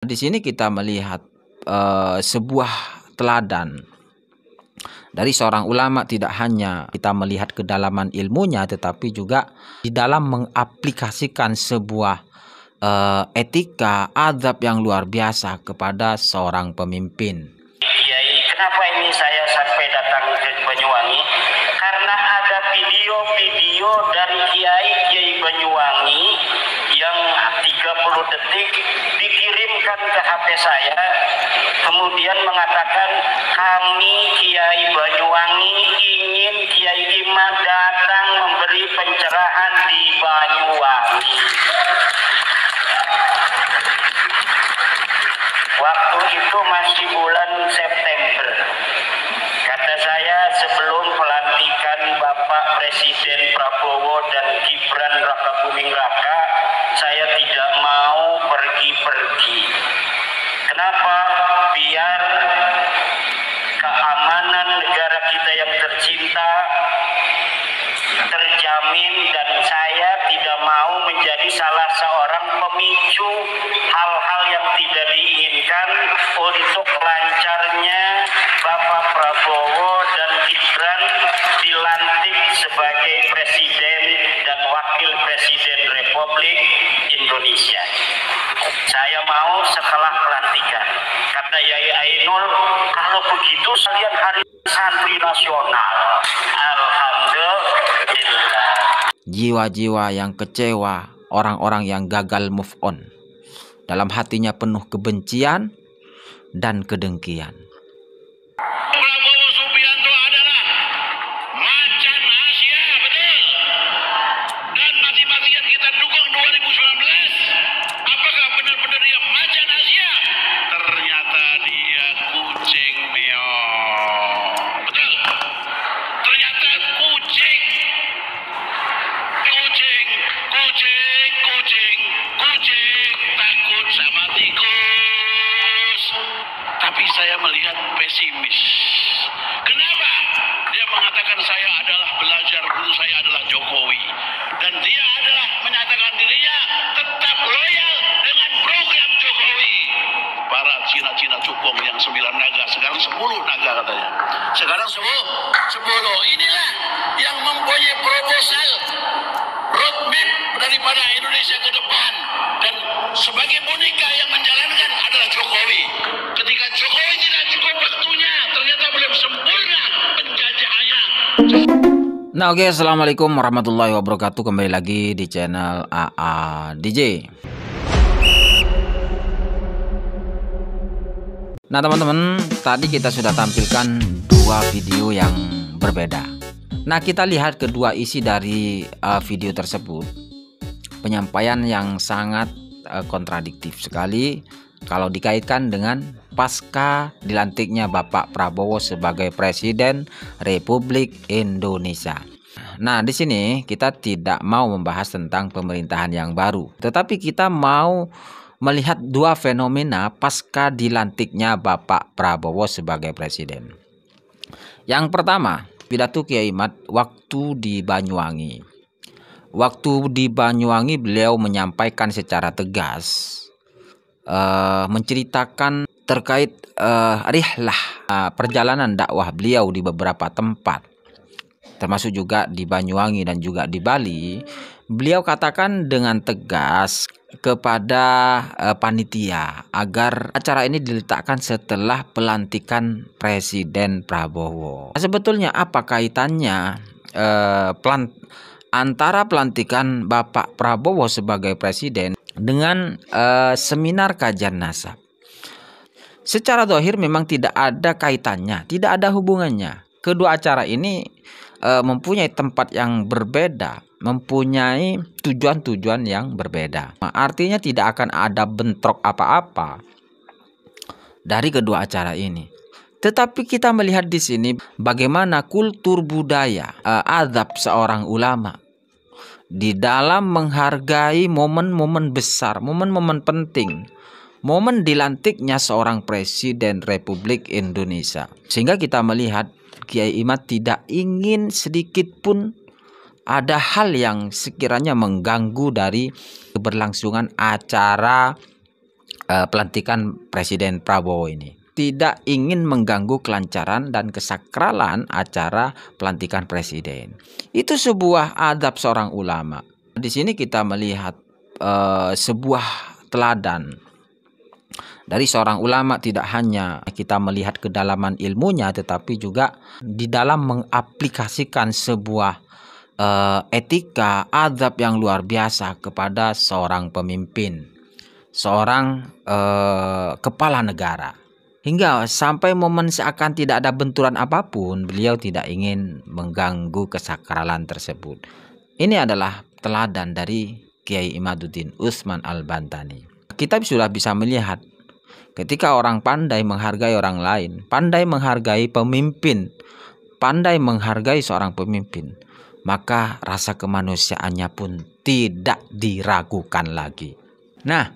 Di sini kita melihat e, sebuah teladan dari seorang ulama tidak hanya kita melihat kedalaman ilmunya tetapi juga di dalam mengaplikasikan sebuah e, etika adab yang luar biasa kepada seorang pemimpin. Kiai, iya. kenapa ini saya sampai datang ke Banyuwangi? Karena ada video-video dari Kiai Kiai Banyuwangi yang 30 detik di kirimkan ke HP saya kemudian mengatakan kami Amin dan saya tidak mau menjadi salah seorang pemicu hal-hal yang tidak diinginkan untuk lancarnya Bapak Prabowo dan Gibran dilantik sebagai Presiden dan Wakil Presiden Republik Indonesia. Saya mau setelah pelantikan, kata Yai Ainul, kalau begitu sekian hari santri nasional jiwa-jiwa yang kecewa, orang-orang yang gagal move on. Dalam hatinya penuh kebencian dan kedengkian. tapi saya melihat pesimis. Kenapa? Dia mengatakan saya adalah belajar, guru saya adalah Jokowi. Dan dia adalah menyatakan dirinya tetap loyal dengan program Jokowi. Para Cina-Cina cukong yang sembilan naga, sekarang sepuluh naga katanya. Sekarang sepuluh, sepuluh. Inilah yang mempunyai proposal roadmap daripada Indonesia ke depan. Nah oke okay, assalamualaikum warahmatullahi wabarakatuh kembali lagi di channel AA DJ. Nah teman-teman tadi kita sudah tampilkan dua video yang berbeda. Nah kita lihat kedua isi dari uh, video tersebut penyampaian yang sangat uh, kontradiktif sekali kalau dikaitkan dengan pasca dilantiknya Bapak Prabowo sebagai Presiden Republik Indonesia. Nah, di sini kita tidak mau membahas tentang pemerintahan yang baru, tetapi kita mau melihat dua fenomena pasca dilantiknya Bapak Prabowo sebagai presiden. Yang pertama, pidato Kiai Mat waktu di Banyuwangi. Waktu di Banyuwangi beliau menyampaikan secara tegas uh, menceritakan terkait uh, rihlah uh, perjalanan dakwah beliau di beberapa tempat termasuk juga di Banyuwangi dan juga di Bali beliau katakan dengan tegas kepada uh, panitia agar acara ini diletakkan setelah pelantikan Presiden Prabowo. Nah, sebetulnya apa kaitannya uh, pelan antara pelantikan Bapak Prabowo sebagai presiden dengan uh, seminar kajian nasab? secara dohir memang tidak ada kaitannya, tidak ada hubungannya. Kedua acara ini e, mempunyai tempat yang berbeda, mempunyai tujuan-tujuan yang berbeda. artinya tidak akan ada bentrok apa-apa dari kedua acara ini. Tetapi kita melihat di sini bagaimana kultur budaya, e, eh, adab seorang ulama di dalam menghargai momen-momen besar, momen-momen penting momen dilantiknya seorang presiden Republik Indonesia. Sehingga kita melihat Kiai Imat tidak ingin sedikit pun ada hal yang sekiranya mengganggu dari keberlangsungan acara uh, pelantikan Presiden Prabowo ini tidak ingin mengganggu kelancaran dan kesakralan acara pelantikan presiden. Itu sebuah adab seorang ulama. Di sini kita melihat uh, sebuah teladan dari seorang ulama tidak hanya kita melihat kedalaman ilmunya tetapi juga di dalam mengaplikasikan sebuah uh, etika adab yang luar biasa kepada seorang pemimpin seorang uh, kepala negara hingga sampai momen seakan tidak ada benturan apapun beliau tidak ingin mengganggu kesakralan tersebut ini adalah teladan dari Kiai Imaduddin Usman Al-Bantani kita sudah bisa melihat Ketika orang pandai menghargai orang lain, pandai menghargai pemimpin, pandai menghargai seorang pemimpin, maka rasa kemanusiaannya pun tidak diragukan lagi. Nah,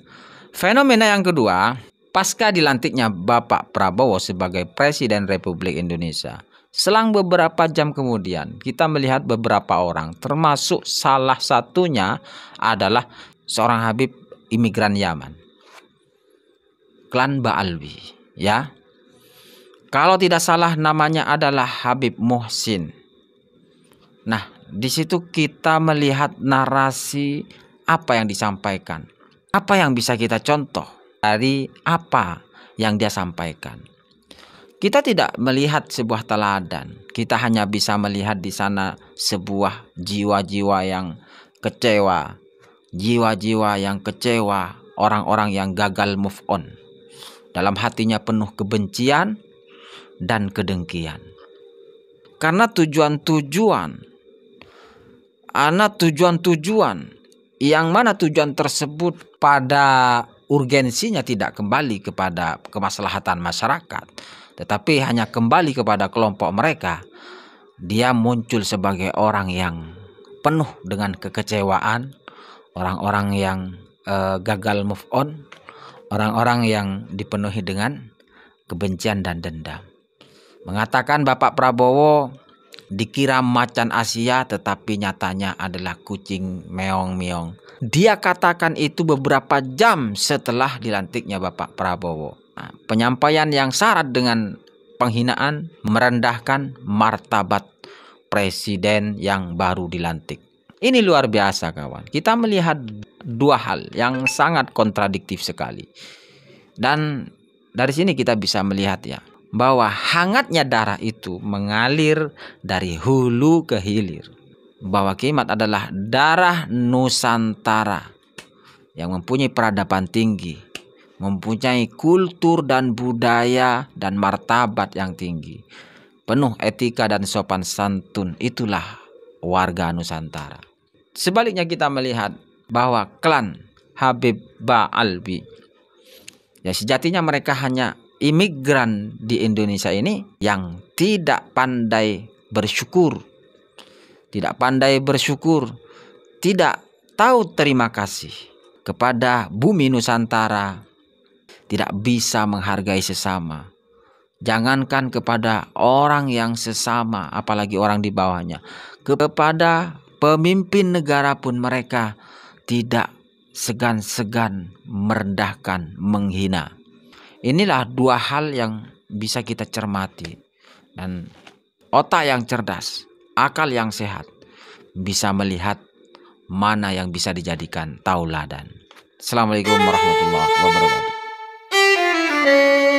fenomena yang kedua, pasca dilantiknya Bapak Prabowo sebagai Presiden Republik Indonesia, Selang beberapa jam kemudian, kita melihat beberapa orang, termasuk salah satunya adalah seorang Habib imigran Yaman. Klan Baalwi ya. Kalau tidak salah namanya adalah Habib Muhsin. Nah, di situ kita melihat narasi apa yang disampaikan. Apa yang bisa kita contoh dari apa yang dia sampaikan. Kita tidak melihat sebuah teladan. Kita hanya bisa melihat di sana sebuah jiwa-jiwa yang kecewa, jiwa-jiwa yang kecewa, orang-orang yang gagal move on. Dalam hatinya penuh kebencian dan kedengkian. Karena tujuan-tujuan anak tujuan-tujuan yang mana tujuan tersebut pada urgensinya tidak kembali kepada kemaslahatan masyarakat tetapi hanya kembali kepada kelompok mereka dia muncul sebagai orang yang penuh dengan kekecewaan orang-orang yang eh, gagal move on orang-orang yang dipenuhi dengan kebencian dan dendam. Mengatakan Bapak Prabowo dikira macan Asia tetapi nyatanya adalah kucing meong-meong. Dia katakan itu beberapa jam setelah dilantiknya Bapak Prabowo. Nah, penyampaian yang syarat dengan penghinaan merendahkan martabat presiden yang baru dilantik. Ini luar biasa kawan. Kita melihat dua hal yang sangat kontradiktif sekali. Dan dari sini kita bisa melihat ya bahwa hangatnya darah itu mengalir dari hulu ke hilir. Bahwa kimat adalah darah Nusantara yang mempunyai peradaban tinggi, mempunyai kultur dan budaya dan martabat yang tinggi. Penuh etika dan sopan santun itulah warga Nusantara sebaliknya kita melihat bahwa klan Habib Ba'albi ya sejatinya mereka hanya imigran di Indonesia ini yang tidak pandai bersyukur tidak pandai bersyukur tidak tahu terima kasih kepada bumi Nusantara tidak bisa menghargai sesama jangankan kepada orang yang sesama apalagi orang di bawahnya kepada pemimpin negara pun mereka tidak segan-segan merendahkan, menghina. Inilah dua hal yang bisa kita cermati dan otak yang cerdas, akal yang sehat bisa melihat mana yang bisa dijadikan tauladan. Assalamualaikum warahmatullahi wabarakatuh.